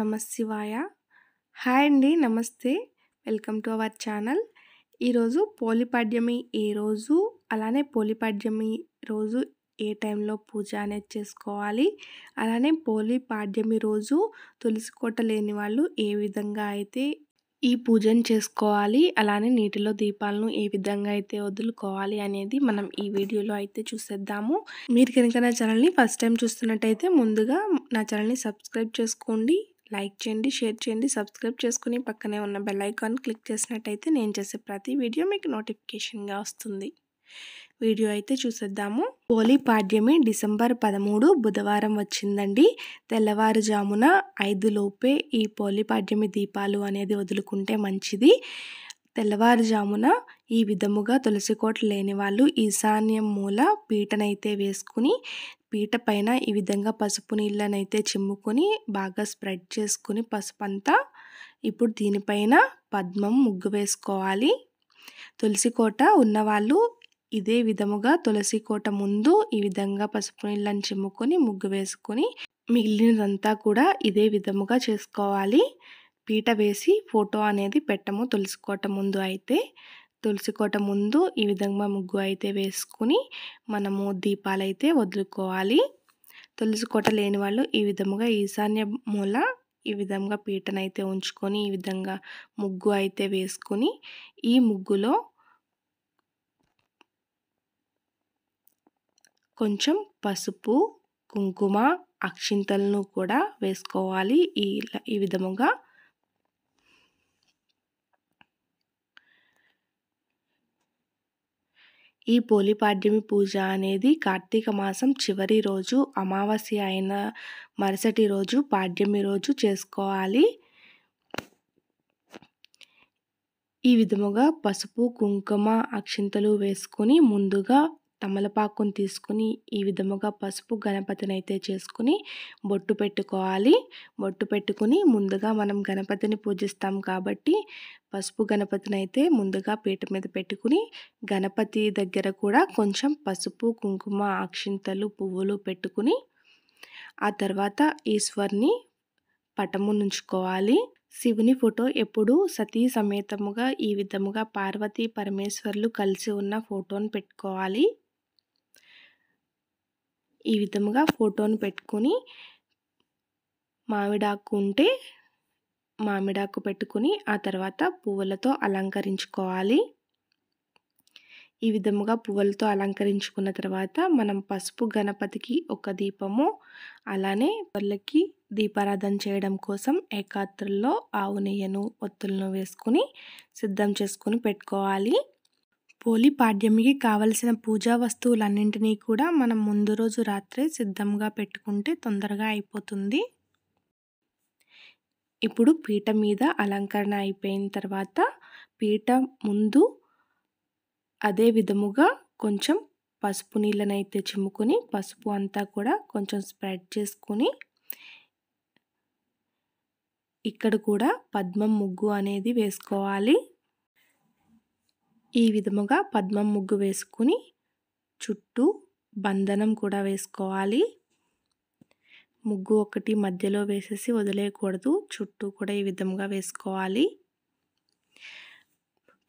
నమశివాయ హాయ్ అండి నమస్తే వెల్కమ్ టు అవర్ ఛానల్ ఈరోజు పోలిపాడ్యమి ఏ రోజు అలానే పోలిపాడ్యమి రోజు ఏ టైంలో పూజ అనేది చేసుకోవాలి అలానే పోలిపాడ్యమి రోజు తులసి కోట లేని వాళ్ళు ఏ విధంగా అయితే ఈ పూజను చేసుకోవాలి అలానే నీటిలో దీపాలను ఏ విధంగా అయితే వదులుకోవాలి అనేది మనం ఈ వీడియోలో అయితే చూసేద్దాము మీరు కనుక నా ఛానల్ని ఫస్ట్ టైం చూస్తున్నట్టయితే ముందుగా నా ఛానల్ని సబ్స్క్రైబ్ చేసుకోండి లైక్ చేయండి షేర్ చేయండి సబ్స్క్రైబ్ చేసుకుని పక్కనే ఉన్న బెల్ ఐకాన్ క్లిక్ చేసినట్టయితే నేను చేసే ప్రతి వీడియో మీకు నోటిఫికేషన్గా వస్తుంది వీడియో అయితే చూసేద్దాము హోలీ పాడ్యమి డిసెంబర్ పదమూడు బుధవారం వచ్చిందండి తెల్లవారుజామున ఐదులోపే ఈ పోలీ పాడ్యమి దీపాలు అనేది వదులుకుంటే మంచిది తెల్లవారుజామున ఈ విధముగా తులసికోట లేని వాళ్ళు ఈశాన్యం మూల పీటనైతే వేసుకుని పీట పైన ఈ విధంగా పసుపు నీళ్ళనైతే చిమ్ముకొని బాగా స్ప్రెడ్ చేసుకుని పసుపు అంతా ఇప్పుడు దీనిపైన పద్మం ముగ్గు వేసుకోవాలి తులసి కోట ఉన్నవాళ్ళు ఇదే విధముగా తులసి కోట ముందు ఈ విధంగా పసుపు నీళ్ళని చిమ్ముకొని ముగ్గు వేసుకొని మిగిలినదంతా కూడా ఇదే విధముగా చేసుకోవాలి పీట వేసి ఫోటో అనేది పెట్టము తులసి కోట ముందు అయితే తులసి కోట ముందు ఈ విధంగా ముగ్గు అయితే వేసుకుని మనము దీపాలు అయితే వదులుకోవాలి తులసి కోట లేని వాళ్ళు ఈ విధముగా ఈశాన్య మూల ఈ విధంగా పీటనైతే ఉంచుకొని ఈ విధంగా ముగ్గు అయితే వేసుకుని ఈ ముగ్గులో కొంచెం పసుపు కుంకుమ అక్షింతలను కూడా వేసుకోవాలి ఈ ఈ విధముగా ఈ పోలిపాడ్యమి పూజ అనేది కార్తీక మాసం చివరి రోజు అమావాస్య అయిన మరుసటి రోజు పాడ్యమి రోజు చేసుకోవాలి ఈ విధముగా పసుపు కుంకుమ అక్షింతలు వేసుకొని ముందుగా తమలపాకుని తీసుకుని ఈ విధముగా పసుపు గణపతిని అయితే చేసుకుని బొట్టు పెట్టుకోవాలి బొట్టు పెట్టుకుని ముందుగా మనం గణపతిని పూజిస్తాం కాబట్టి పసుపు గణపతిని అయితే ముందుగా పీట మీద పెట్టుకుని గణపతి దగ్గర కూడా కొంచెం పసుపు కుంకుమ అక్షింతలు పువ్వులు పెట్టుకుని ఆ తర్వాత ఈశ్వర్ని పటము నుంచుకోవాలి శివుని ఫోటో ఎప్పుడు సతీ సమేతముగా ఈ విధముగా పార్వతీ పరమేశ్వర్లు కలిసి ఉన్న ఫోటోను పెట్టుకోవాలి ఈ విధముగా ఫోటోను పెట్టుకొని మామిడాకు ఉంటే మామిడాకు పెట్టుకుని ఆ తర్వాత పువ్వులతో అలంకరించుకోవాలి ఈ విధముగా పువ్వులతో అలంకరించుకున్న తర్వాత మనం పసుపు గణపతికి ఒక దీపము అలానే వాళ్ళకి దీపారాధన చేయడం కోసం ఏకాత్రుల్లో ఆవు నెయ్యను ఒత్తులను వేసుకుని సిద్ధం చేసుకుని పెట్టుకోవాలి పోలి పాడ్యమికి కావలసిన పూజా వస్తువులన్నింటినీ కూడా మనం ముందు రోజు రాత్రే సిద్ధంగా పెట్టుకుంటే తొందరగా అయిపోతుంది ఇప్పుడు పీట మీద అలంకరణ అయిపోయిన తర్వాత పీట ముందు అదే విధముగా కొంచెం పసుపు నీళ్ళనైతే చిమ్ముకుని పసుపు అంతా కూడా కొంచెం స్ప్రెడ్ చేసుకుని ఇక్కడ కూడా పద్మం ముగ్గు అనేది వేసుకోవాలి ఈ విధముగా పద్మం ముగ్గు వేసుకుని చుట్టూ బంధనం కూడా వేసుకోవాలి ముగ్గు ఒకటి మధ్యలో వేసేసి వదిలేయకూడదు చుట్టూ కూడా ఈ విధంగా వేసుకోవాలి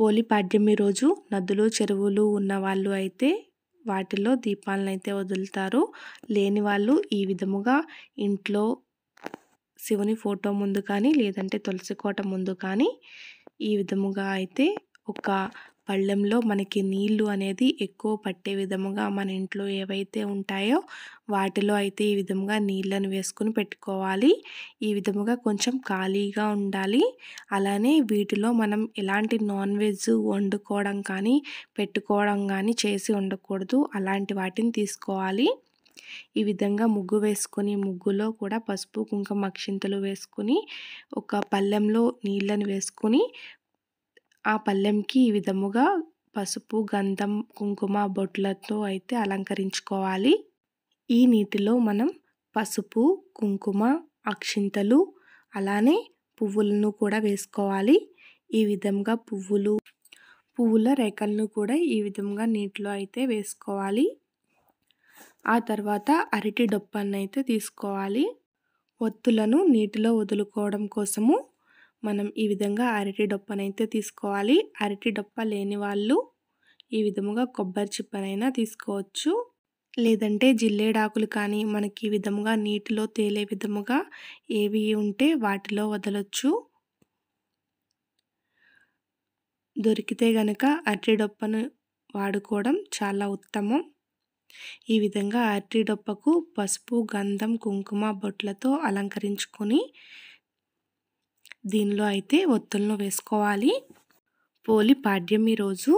పోలి పాడ్యమి రోజు నదులు చెరువులు ఉన్న వాళ్ళు అయితే వాటిలో దీపాలను అయితే వదులుతారు లేని వాళ్ళు ఈ విధముగా ఇంట్లో శివుని ఫోటో ముందు కానీ లేదంటే తులసి కోట ముందు కానీ ఈ విధముగా అయితే ఒక పళ్ళెంలో మనకి నీళ్లు అనేది ఎక్కువ పట్టే విధముగా మన ఇంట్లో ఏవైతే ఉంటాయో వాటిలో అయితే ఈ విధముగా నీళ్ళను వేసుకుని పెట్టుకోవాలి ఈ విధముగా కొంచెం ఖాళీగా ఉండాలి అలానే వీటిలో మనం ఎలాంటి నాన్ వెజ్ వండుకోవడం కానీ పెట్టుకోవడం కానీ చేసి ఉండకూడదు అలాంటి వాటిని తీసుకోవాలి ఈ విధంగా ముగ్గు వేసుకొని ముగ్గులో కూడా పసుపు కుంకుమ అక్షింతలు వేసుకుని ఒక పళ్ళెంలో నీళ్ళని వేసుకుని ఆ పళ్ళెంకి ఈ విధముగా పసుపు గంధం కుంకుమ బొట్లతో అయితే అలంకరించుకోవాలి ఈ నీటిలో మనం పసుపు కుంకుమ అక్షింతలు అలానే పువ్వులను కూడా వేసుకోవాలి ఈ విధంగా పువ్వులు పువ్వుల రేఖలను కూడా ఈ విధంగా నీటిలో అయితే వేసుకోవాలి ఆ తర్వాత అరటి డొప్పనైతే తీసుకోవాలి ఒత్తులను నీటిలో వదులుకోవడం కోసము మనం ఈ విధంగా అరటి డొప్పనైతే తీసుకోవాలి అరటి డొప్ప లేని వాళ్ళు ఈ విధముగా కొబ్బరి చిప్పనైనా తీసుకోవచ్చు లేదంటే జిల్లేడాకులు కానీ మనకి ఈ విధముగా నీటిలో తేలే విధముగా ఏవి ఉంటే వాటిలో వదలొచ్చు దొరికితే గనక అరటి డొప్పను వాడుకోవడం చాలా ఉత్తమం ఈ విధంగా అరటి డొప్పకు పసుపు గంధం కుంకుమ బొట్లతో అలంకరించుకొని దీనిలో అయితే ఒత్తులను వేసుకోవాలి పోలి పాడ్యం రోజు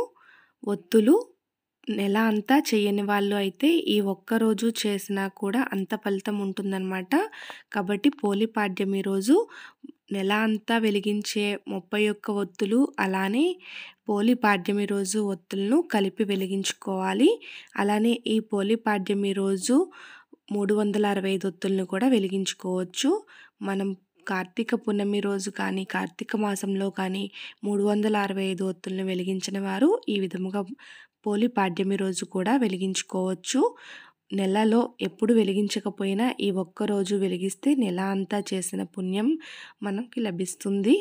ఒత్తులు నెల అంతా చేయని వాళ్ళు అయితే ఈ ఒక్కరోజు చేసినా కూడా అంత ఫలితం ఉంటుందన్నమాట కాబట్టి పోలి పాడ్యం రోజు నెల అంతా వెలిగించే ముప్పై ఒక్క ఒత్తులు అలానే పోలి పాడ్యమి రోజు ఒత్తులను కలిపి వెలిగించుకోవాలి అలానే ఈ పోలి పాడ్యమి రోజు మూడు వందల అరవై ఐదు ఒత్తులను కూడా వెలిగించుకోవచ్చు మనం కార్తీక పున్నమి రోజు కానీ కార్తీక మాసంలో కానీ మూడు వందల అరవై ఐదు ఒత్తులను వెలిగించిన వారు ఈ విధముగా పోలి పాడ్యమి రోజు కూడా వెలిగించుకోవచ్చు నెలలో ఎప్పుడు వెలిగించకపోయినా ఈ ఒక్కరోజు వెలిగిస్తే నెల అంతా చేసిన పుణ్యం మనకి లభిస్తుంది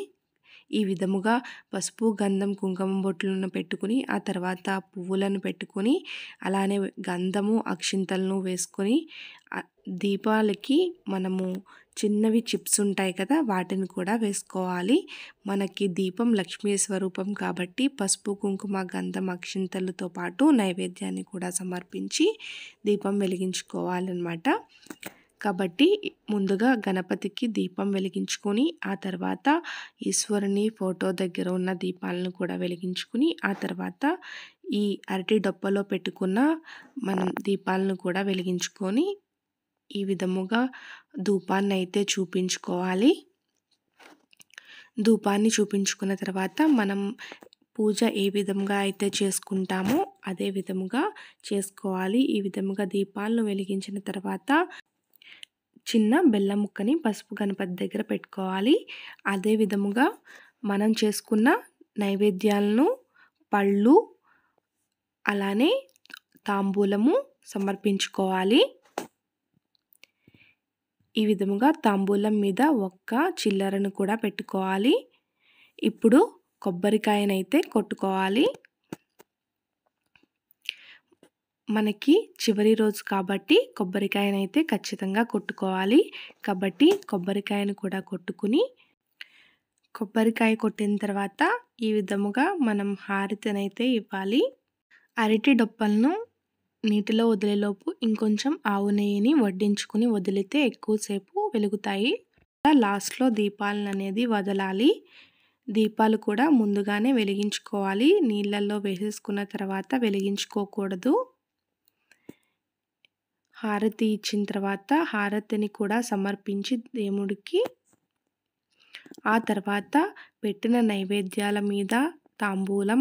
ఈ విధముగా పసుపు గంధం కుంకుమ బొట్లను పెట్టుకుని ఆ తర్వాత పువ్వులను పెట్టుకొని అలానే గంధము అక్షింతలను వేసుకొని దీపాలకి మనము చిన్నవి చిప్స్ ఉంటాయి కదా వాటిని కూడా వేసుకోవాలి మనకి దీపం లక్ష్మీ స్వరూపం కాబట్టి పసుపు కుంకుమ గంధం అక్షింతలతో పాటు నైవేద్యాన్ని కూడా సమర్పించి దీపం వెలిగించుకోవాలన్నమాట కాబట్టి ముందుగా గణపతికి దీపం వెలిగించుకొని ఆ తర్వాత ఈశ్వరుని ఫోటో దగ్గర ఉన్న దీపాలను కూడా వెలిగించుకుని ఆ తర్వాత ఈ అరటి డొప్పలో పెట్టుకున్న మనం దీపాలను కూడా వెలిగించుకొని ఈ విధముగా ధూపాన్ని అయితే చూపించుకోవాలి ధూపాన్ని చూపించుకున్న తర్వాత మనం పూజ ఏ విధంగా అయితే చేసుకుంటామో అదే విధముగా చేసుకోవాలి ఈ విధముగా దీపాలను వెలిగించిన తర్వాత చిన్న బెల్లం ముక్కని పసుపు గణపతి దగ్గర పెట్టుకోవాలి అదే విధముగా మనం చేసుకున్న నైవేద్యాలను పళ్ళు అలానే తాంబూలము సమర్పించుకోవాలి ఈ విధముగా తాంబూలం మీద ఒక్క చిల్లరను కూడా పెట్టుకోవాలి ఇప్పుడు కొబ్బరికాయనైతే కొట్టుకోవాలి మనకి చివరి రోజు కాబట్టి కొబ్బరికాయనైతే ఖచ్చితంగా కొట్టుకోవాలి కాబట్టి కొబ్బరికాయను కూడా కొట్టుకుని కొబ్బరికాయ కొట్టిన తర్వాత ఈ విధముగా మనం హారితనైతే ఇవ్వాలి అరటి డొప్పలను నీటిలో వదిలేలోపు ఇంకొంచెం ఆవు నెయ్యిని వడ్డించుకుని వదిలితే ఎక్కువసేపు వెలుగుతాయి లాస్ట్లో దీపాలను అనేది వదలాలి దీపాలు కూడా ముందుగానే వెలిగించుకోవాలి నీళ్ళల్లో వేసేసుకున్న తర్వాత వెలిగించుకోకూడదు హారతి ఇచ్చిన తర్వాత హారతిని కూడా సమర్పించి దేవుడికి ఆ తర్వాత పెట్టిన నైవేద్యాల మీద తాంబూలం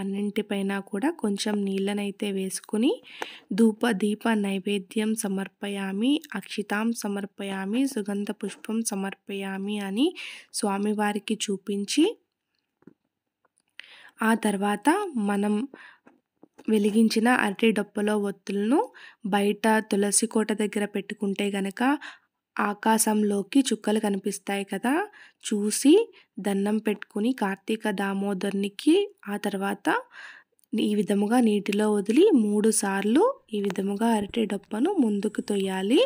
అన్నింటిపైన కూడా కొంచెం నీళ్ళనైతే వేసుకుని ధూప దీప నైవేద్యం సమర్పయామి అక్షితాం సమర్పయామి సుగంధ పుష్పం సమర్పయామి అని స్వామివారికి చూపించి ఆ తర్వాత మనం వెలిగించిన అరటి డప్పలో ఒత్తులను బయట తులసి కోట దగ్గర పెట్టుకుంటే గనక ఆకాశంలోకి చుక్కలు కనిపిస్తాయి కదా చూసి దన్నం పెట్టుకుని కార్తీక దామోదరునికి ఆ తర్వాత ఈ విధముగా నీటిలో వదిలి మూడు సార్లు ఈ విధముగా అరటి డప్పను ముందుకు తొయ్యాలి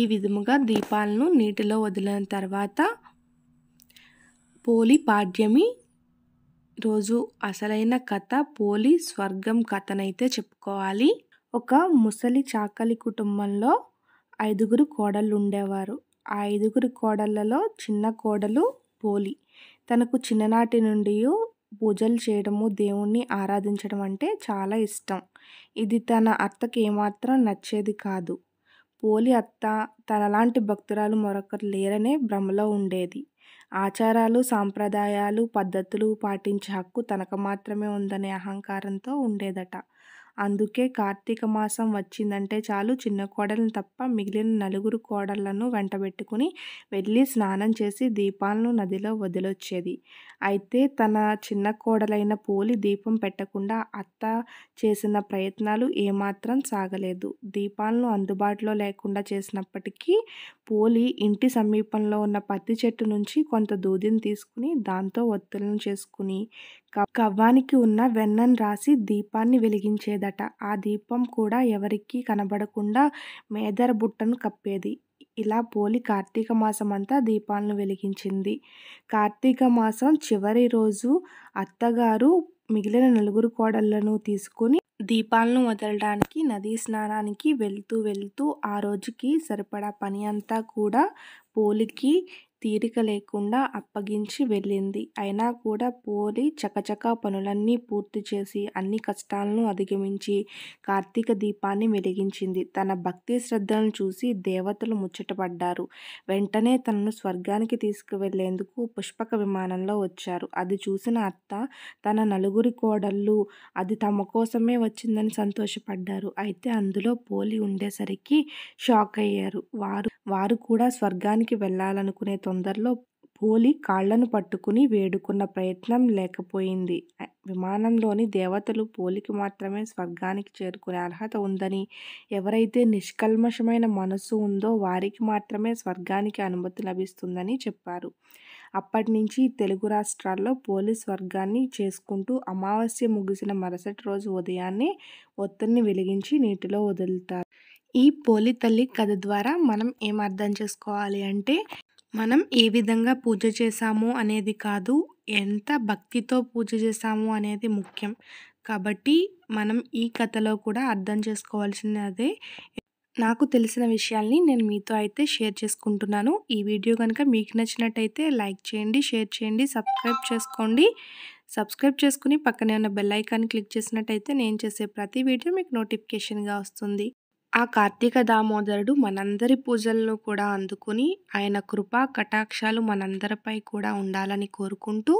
ఈ విధముగా దీపాలను నీటిలో వదిలిన తర్వాత పోలి పాడ్యమి రోజు అసలైన కథ పోలి స్వర్గం కథనైతే చెప్పుకోవాలి ఒక ముసలి చాకలి కుటుంబంలో ఐదుగురు కోడళ్ళు ఉండేవారు ఆ ఐదుగురు కోడళ్ళలో చిన్న కోడలు పోలి తనకు చిన్ననాటి నుండి పూజలు చేయడము దేవుణ్ణి ఆరాధించడం అంటే చాలా ఇష్టం ఇది తన అత్తకి ఏమాత్రం నచ్చేది కాదు పోలి అత్త తనలాంటి భక్తురాలు మరొకరు లేరనే భ్రమలో ఉండేది ఆచారాలు సాంప్రదాయాలు పద్ధతులు పాటించే హక్కు తనకు మాత్రమే ఉందనే అహంకారంతో ఉండేదట అందుకే కార్తీక మాసం వచ్చిందంటే చాలు చిన్న కోడలను తప్ప మిగిలిన నలుగురు కోడళ్లను పెట్టుకుని వెళ్ళి స్నానం చేసి దీపాలను నదిలో వదిలొచ్చేది అయితే తన చిన్న కోడలైన పోలి దీపం పెట్టకుండా అత్త చేసిన ప్రయత్నాలు ఏమాత్రం సాగలేదు దీపాలను అందుబాటులో లేకుండా చేసినప్పటికీ పోలి ఇంటి సమీపంలో ఉన్న పత్తి చెట్టు నుంచి కొంత దూదిని తీసుకుని దాంతో ఒత్తులను చేసుకుని కవ్వానికి ఉన్న వెన్నన్ రాసి దీపాన్ని వెలిగించేదట ఆ దీపం కూడా ఎవరికీ కనబడకుండా మేదర బుట్టను కప్పేది ఇలా పోలి కార్తీక మాసం అంతా దీపాలను వెలిగించింది కార్తీక మాసం చివరి రోజు అత్తగారు మిగిలిన నలుగురు కోడళ్లను తీసుకుని దీపాలను వదలడానికి నదీ స్నానానికి వెళ్తూ వెళ్తూ ఆ రోజుకి సరిపడా పని అంతా కూడా పోలికి తీరిక లేకుండా అప్పగించి వెళ్ళింది అయినా కూడా పోలి చకచకా పనులన్నీ పూర్తి చేసి అన్ని కష్టాలను అధిగమించి కార్తీక దీపాన్ని వెలిగించింది తన భక్తి శ్రద్ధలను చూసి దేవతలు ముచ్చటపడ్డారు వెంటనే తనను స్వర్గానికి తీసుకువెళ్లేందుకు పుష్పక విమానంలో వచ్చారు అది చూసిన అత్త తన నలుగురి కోడళ్ళు అది తమ కోసమే వచ్చిందని సంతోషపడ్డారు అయితే అందులో పోలి ఉండేసరికి షాక్ అయ్యారు వారు వారు కూడా స్వర్గానికి వెళ్ళాలనుకునే తొందరలో పోలి కాళ్లను పట్టుకుని వేడుకున్న ప్రయత్నం లేకపోయింది విమానంలోని దేవతలు పోలికి మాత్రమే స్వర్గానికి చేరుకునే అర్హత ఉందని ఎవరైతే నిష్కల్మషమైన మనసు ఉందో వారికి మాత్రమే స్వర్గానికి అనుమతి లభిస్తుందని చెప్పారు అప్పటి నుంచి తెలుగు రాష్ట్రాల్లో పోలి స్వర్గాన్ని చేసుకుంటూ అమావాస్య ముగిసిన మరుసటి రోజు ఉదయాన్నే ఒత్తిడిని వెలిగించి నీటిలో వదులుతారు ఈ పోలి తల్లి కథ ద్వారా మనం ఏం అర్థం చేసుకోవాలి అంటే మనం ఏ విధంగా పూజ చేశాము అనేది కాదు ఎంత భక్తితో పూజ చేశాము అనేది ముఖ్యం కాబట్టి మనం ఈ కథలో కూడా అర్థం చేసుకోవాల్సినదే అదే నాకు తెలిసిన విషయాల్ని నేను మీతో అయితే షేర్ చేసుకుంటున్నాను ఈ వీడియో కనుక మీకు నచ్చినట్టయితే లైక్ చేయండి షేర్ చేయండి సబ్స్క్రైబ్ చేసుకోండి సబ్స్క్రైబ్ చేసుకుని పక్కనే ఉన్న బెల్ ఐకాన్ క్లిక్ చేసినట్టయితే నేను చేసే ప్రతి వీడియో మీకు నోటిఫికేషన్గా వస్తుంది ఆ కార్తీక దామోదరుడు మనందరి పూజలను కూడా అందుకుని ఆయన కృపా కటాక్షాలు మనందరిపై కూడా ఉండాలని కోరుకుంటూ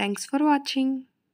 థ్యాంక్స్ ఫర్ వాచింగ్